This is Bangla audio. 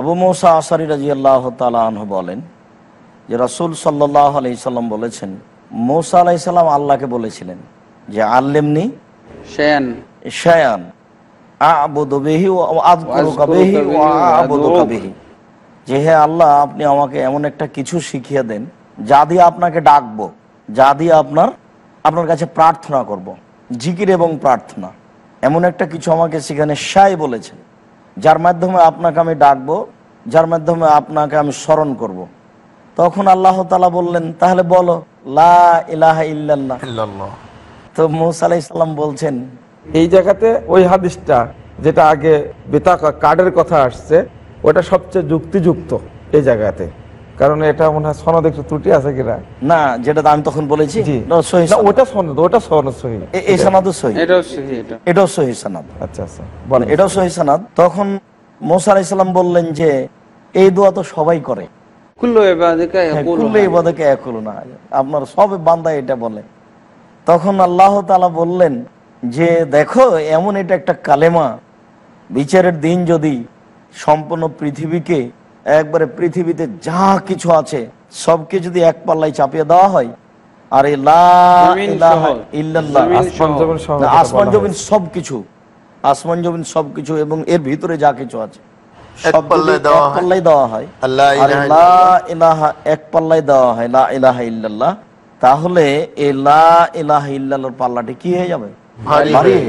আবু মৌসা আসারি রাজি আল্লাহ তালাহ বলেন যে রাসুল সাল্লাহ আলি সাল্লাম বলেছেন মৌসা আলাই সাল্লাম আল্লাহকে বলেছিলেন যে আল্লেমনি যে হে আল্লাহ আপনি আমাকে এমন একটা কিছু শিখিয়ে দেন যা দিয়ে আপনাকে ডাকবো যা দিয়ে আপনার আপনার কাছে প্রার্থনা করব। জিকির এবং প্রার্থনা এমন একটা কিছু আমাকে সেখানে শায় বলেছেন যার মাধ্যমে আপনাকে আমি ডাকবো যার মাধ্যমে আপনাকে আমি স্মরণ করব। তখন আল্লাহ তালা বললেন তাহলে বলো লা ইলাহা ইল্লাল্লাহ তো মৌসা বলছেন এই জায়গাতে ওই হাদিসটা যেটা আগে বেতাকা কার্ডের কথা আসছে ওটা সবচেয়ে যুক্তিযুক্ত এই জায়গাতে কারণ এটা মনে হয় সনদ একটু ত্রুটি আছে কিনা না যেটা আমি তখন বলেছি ওটা সনদ ওটা সনদ সহি এই সহি এটাও সহি আচ্ছা আচ্ছা এটাও সহি তখন মোসা আলাইসাল্লাম বললেন যে এই দোয়া তো সবাই করে হ্যাঁ, আপনার সব বান্দা এটা বলে তখন আল্লাহ তালা বললেন যে দেখো এমন এটা একটা কালেমা বিচারের দিন যদি সম্পূর্ণ পৃথিবীকে একবারে পৃথিবীতে যা কিছু আছে সবকে যদি এক পাল্লাই চাপিয়ে দেওয়া হয় আর আসমান জমিন সবকিছু আসমান জমিন সবকিছু এবং এর ভিতরে যা কিছু আছে তাহলে এই লা পাল্লাটি কি হয়ে যাবে